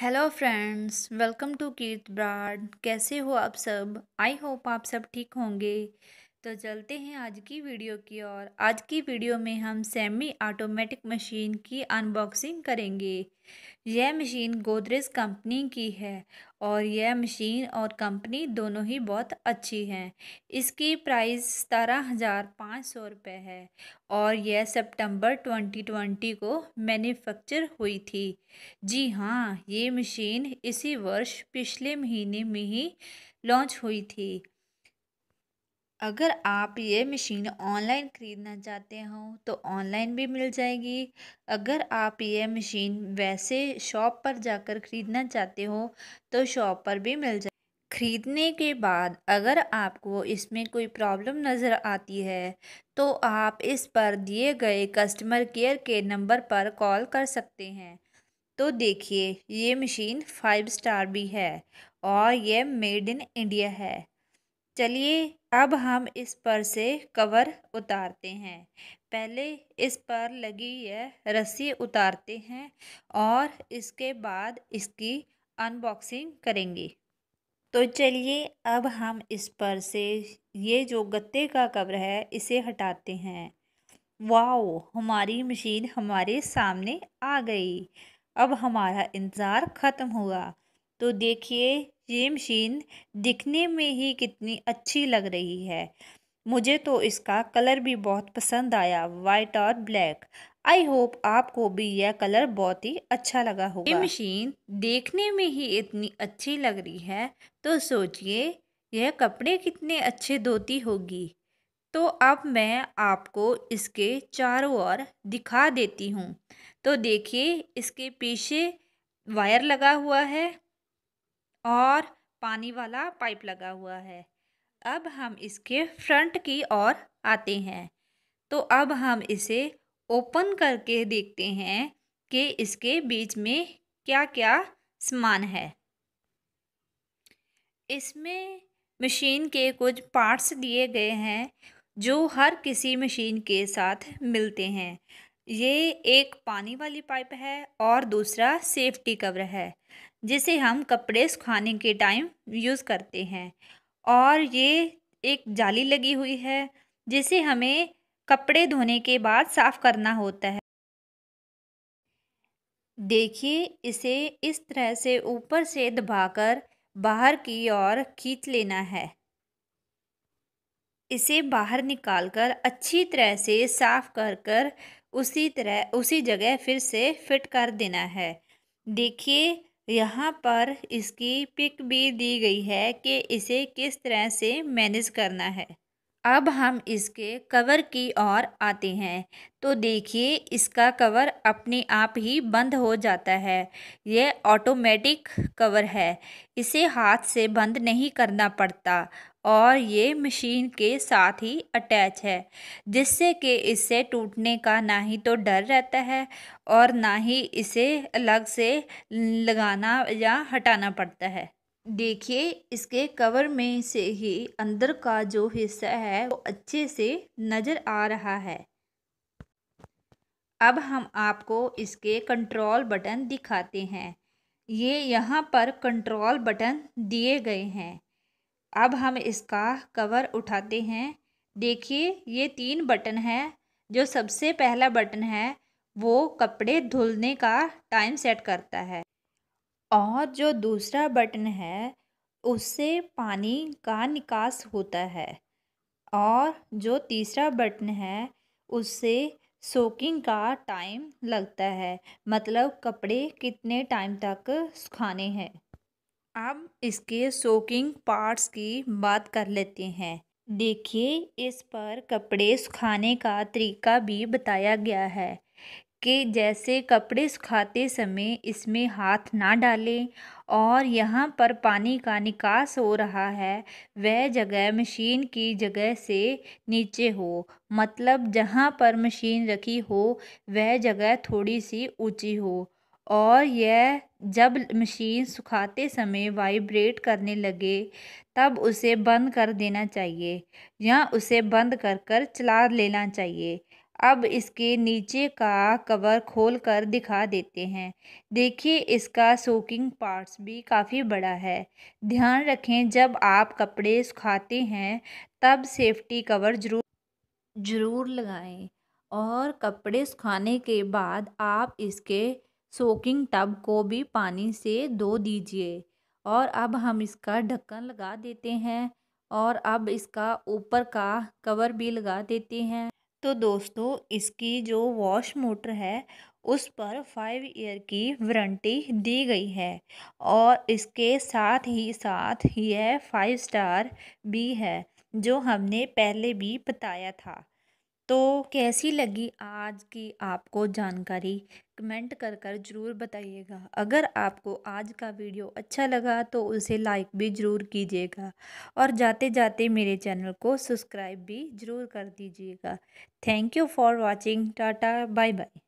hello friends welcome to कीर्त ब्राड कैसे हो आप सब आई होप आप सब ठीक होंगे तो चलते हैं आज की वीडियो की ओर आज की वीडियो में हम सेमी ऑटोमेटिक मशीन की अनबॉक्सिंग करेंगे यह मशीन गोदरेज कंपनी की है और यह मशीन और कंपनी दोनों ही बहुत अच्छी हैं इसकी प्राइस सतारह हज़ार पाँच सौ रुपये है और यह सितंबर ट्वेंटी ट्वेंटी को मैन्युफैक्चर हुई थी जी हाँ ये मशीन इसी वर्ष पिछले महीने में ही लॉन्च हुई थी अगर आप ये मशीन ऑनलाइन ख़रीदना चाहते हो तो ऑनलाइन भी मिल जाएगी अगर आप ये मशीन वैसे शॉप पर जाकर ख़रीदना चाहते हो तो शॉप पर भी मिल जाए ख़रीदने के बाद अगर आपको इसमें कोई प्रॉब्लम नज़र आती है तो आप इस पर दिए गए कस्टमर केयर के नंबर पर कॉल कर सकते हैं तो देखिए ये मशीन फाइव स्टार भी है और ये मेड इन इंडिया है चलिए अब हम इस पर से कवर उतारते हैं पहले इस पर लगी यह रस्सी उतारते हैं और इसके बाद इसकी अनबॉक्सिंग करेंगे तो चलिए अब हम इस पर से ये जो गत्ते का कवर है इसे हटाते हैं वाओ हमारी मशीन हमारे सामने आ गई अब हमारा इंतज़ार ख़त्म हुआ तो देखिए ये मशीन दिखने में ही कितनी अच्छी लग रही है मुझे तो इसका कलर भी बहुत पसंद आया वाइट और ब्लैक आई होप आपको भी यह कलर बहुत ही अच्छा लगा होगा ये मशीन देखने में ही इतनी अच्छी लग रही है तो सोचिए यह कपड़े कितने अच्छे धोती होगी तो अब मैं आपको इसके चारों ओर दिखा देती हूँ तो देखिए इसके पीछे वायर लगा हुआ है और पानी वाला पाइप लगा हुआ है अब हम इसके फ्रंट की ओर आते हैं तो अब हम इसे ओपन करके देखते हैं कि इसके बीच में क्या क्या सामान है इसमें मशीन के कुछ पार्ट्स दिए गए हैं जो हर किसी मशीन के साथ मिलते हैं ये एक पानी वाली पाइप है और दूसरा सेफ्टी कवर है जिसे हम कपड़े सुखाने के टाइम यूज़ करते हैं और ये एक जाली लगी हुई है जिसे हमें कपड़े धोने के बाद साफ़ करना होता है देखिए इसे इस तरह से ऊपर से दबाकर बाहर की ओर खींच लेना है इसे बाहर निकालकर अच्छी तरह से साफ़ कर कर उसी तरह उसी जगह फिर से फिट कर देना है देखिए यहाँ पर इसकी पिक भी दी गई है कि इसे किस तरह से मैनेज करना है अब हम इसके कवर की ओर आते हैं तो देखिए इसका कवर अपने आप ही बंद हो जाता है यह ऑटोमेटिक कवर है इसे हाथ से बंद नहीं करना पड़ता और ये मशीन के साथ ही अटैच है जिससे कि इससे टूटने का ना ही तो डर रहता है और ना ही इसे अलग से लगाना या हटाना पड़ता है देखिए इसके कवर में से ही अंदर का जो हिस्सा है वो अच्छे से नज़र आ रहा है अब हम आपको इसके कंट्रोल बटन दिखाते हैं ये यहाँ पर कंट्रोल बटन दिए गए हैं अब हम इसका कवर उठाते हैं देखिए ये तीन बटन है जो सबसे पहला बटन है वो कपड़े धुलने का टाइम सेट करता है और जो दूसरा बटन है उससे पानी का निकास होता है और जो तीसरा बटन है उससे सोकिंग का टाइम लगता है मतलब कपड़े कितने टाइम तक सुखाने हैं अब इसके सोकिंग पार्ट्स की बात कर लेते हैं देखिए इस पर कपड़े सुखाने का तरीका भी बताया गया है के जैसे कपड़े सुखाते समय इसमें हाथ ना डालें और यहाँ पर पानी का निकास हो रहा है वह जगह मशीन की जगह से नीचे हो मतलब जहाँ पर मशीन रखी हो वह जगह थोड़ी सी ऊंची हो और यह जब मशीन सुखाते समय वाइब्रेट करने लगे तब उसे बंद कर देना चाहिए या उसे बंद कर कर चला लेना चाहिए अब इसके नीचे का कवर खोलकर दिखा देते हैं देखिए इसका सोकिंग पार्ट्स भी काफ़ी बड़ा है ध्यान रखें जब आप कपड़े सुखाते हैं तब सेफ्टी कवर जरूर जरूर लगाएं और कपड़े सुखाने के बाद आप इसके सोकिंग टब को भी पानी से धो दीजिए और अब हम इसका ढक्कन लगा देते हैं और अब इसका ऊपर का कवर भी लगा देते हैं तो दोस्तों इसकी जो वॉश मोटर है उस पर फाइव ईयर की वारंटी दी गई है और इसके साथ ही साथ यह फाइव स्टार भी है जो हमने पहले भी बताया था तो कैसी लगी आज की आपको जानकारी कमेंट कर कर ज़रूर बताइएगा अगर आपको आज का वीडियो अच्छा लगा तो उसे लाइक भी ज़रूर कीजिएगा और जाते जाते मेरे चैनल को सब्सक्राइब भी ज़रूर कर दीजिएगा thank you for watching tata bye bye